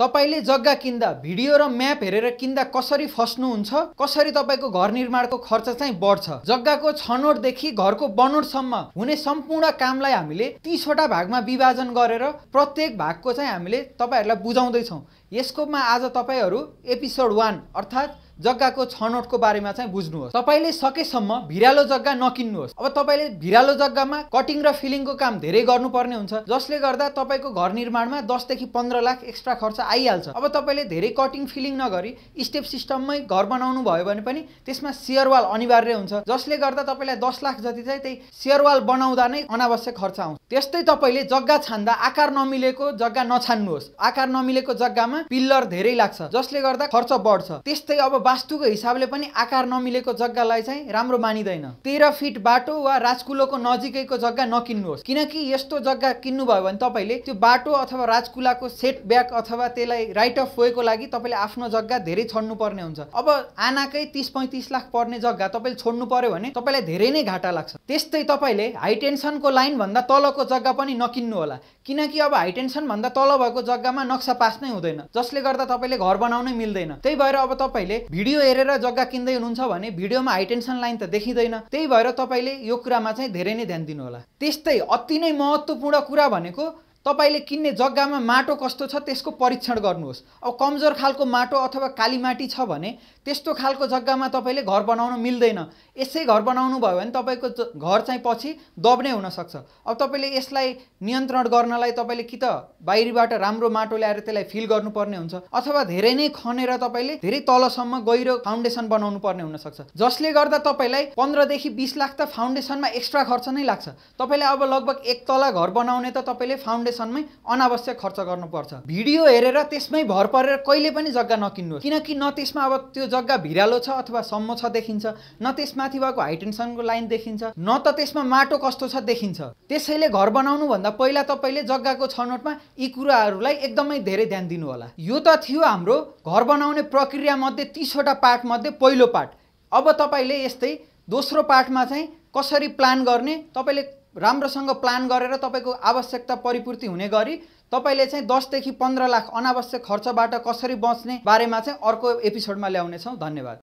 तपाईँले जग्गा किन्दा भिडियो र म्याप हेरेर किन्दा कसरी फस्नुहुन्छ कसरी तपाईँको घर निर्माणको खर्च चाहिँ बढ्छ जग्गाको छनौटदेखि घरको बनोटसम्म हुने सम्पूर्ण कामलाई हामीले तिसवटा भागमा विभाजन गरेर प्रत्येक भागको चाहिँ हामीले तपाईँहरूलाई बुझाउँदैछौँ यसकोमा आज तपाईँहरू एपिसोड वान अर्थात् जग्गाको छनौटको बारेमा चाहिँ बुझ्नुहोस् तपाईँले सकेसम्म भिरालो जग्गा नकिन्नुहोस् अब तपाईँले भिरालो जग्गामा कटिङ र फिलिङको काम धेरै गर्नुपर्ने हुन्छ जसले गर्दा तपाईँको घर निर्माणमा दसदेखि पन्ध्र लाख एक्स्ट्रा खर्च आइहाल्छ अब तपाईँले धेरै कटिङ फिलिङ नगरी स्टेप सिस्टममै घर बनाउनु भयो भने पनि त्यसमा सेयरवाल अनिवार्य हुन्छ जसले गर्दा तपाईँलाई दस लाख जति चाहिँ त्यही सेयरवाल बनाउँदा नै अनावश्यक खर्च आउँछ त्यस्तै तपाईँले जग्गा छान्दा आकार नमिलेको जग्गा नछान्नुहोस् आकार नमिलेको जग्गामा पिल्लर धेरै लाग्छ जसले गर्दा खर्च बढ्छ त्यस्तै अब वास्तुको हिसाबले पनि आकार नमिलेको जग्गालाई चाहिँ राम्रो मानिँदैन तेह्र फिट बाटो वा राजकुलोको नजिकैको जग्गा नकिन्नुहोस् किनकि यस्तो जग्गा किन्नुभयो भने तपाईँले त्यो बाटो अथवा राजकुलाको सेट ब्याक अथवा त्यसलाई राइट अफ वेको लागि तपाईँले आफ्नो जग्गा धेरै छोड्नु पर्ने हुन्छ अब आनाकै तिस पैँतिस लाख पर्ने जग्गा तपाईँले छोड्नु पर्यो भने तपाईँलाई धेरै नै घाटा लाग्छ त्यस्तै तपाईँले हाई टेन्सनको लाइनभन्दा तलको जग्गा पनि नकिन्नु होला किनकि अब हाई भन्दा तल भएको जग्गामा नक्सा पास नै हुँदैन जसले गर्दा तपाईँले घर बनाउनै मिल्दैन त्यही भएर अब तपाईँले भिडियो हेरेर जग्गा किन्दै हुनुहुन्छ भने भिडियोमा टेन्सन लाइन त देखिँदैन त्यही भएर तपाईँले यो कुरामा चाहिँ धेरै नै ध्यान दिनुहोला त्यस्तै अति नै महत्त्वपूर्ण कुरा भनेको तपाईँले किन्ने जग्गामा माटो कस्तो छ त्यसको परीक्षण गर्नुहोस् अब कमजोर खालको माटो अथवा काली माटी छ भने त्यस्तो खालको जग्गामा तपाईँले घर बनाउन मिल्दैन यसै घर बनाउनु भयो भने तपाईँको घर चाहिँ पछि दब्ने हुनसक्छ अब तपाईँले यसलाई नियन्त्रण गर्नलाई तपाईँले कि त बाहिरबाट राम्रो माटो ल्याएर त्यसलाई फिल गर्नुपर्ने हुन्छ अथवा धेरै नै खनेर तपाईँले धेरै तलसम्म गहिरो फाउन्डेसन बनाउनु पर्ने हुनसक्छ जसले गर्दा तपाईँलाई पन्ध्रदेखि बिस लाख त फाउन्डेसनमा एक्स्ट्रा खर्च नै लाग्छ तपाईँले अब लगभग एक तला घर बनाउने त तपाईँले फाउन्डेसन एप्लिकेसनमै अनावश्यक खर्च गर्नुपर्छ भिडियो हेरेर त्यसमै भर परेर कहिले पनि जग्गा नकिन्नुहोस् किनकि न त्यसमा अब त्यो जग्गा भिरालो छ अथवा सम्म छ देखिन्छ न त्यसमाथि भएको हाइटेन्सनको लाइन देखिन्छ न त त्यसमा माटो कस्तो छ देखिन्छ त्यसैले घर बनाउनुभन्दा पहिला तपाईँले जग्गाको छनौटमा यी कुराहरूलाई एकदमै धेरै ध्यान दिनुहोला यो त थियो हाम्रो घर बनाउने प्रक्रियामध्ये तिसवटा पार्टमध्ये पहिलो पार्ट अब तपाईँले यस्तै दोस्रो पार्टमा चाहिँ कसरी प्लान गर्ने तपाईँले राम्रोसँग प्लान गरेर तपाईँको आवश्यकता परिपूर्ति हुने गरी तपाईँले चाहिँ दसदेखि पन्ध्र लाख अनावश्यक खर्चबाट कसरी बच्ने बारेमा चाहिँ अर्को एपिसोडमा ल्याउनेछौँ धन्यवाद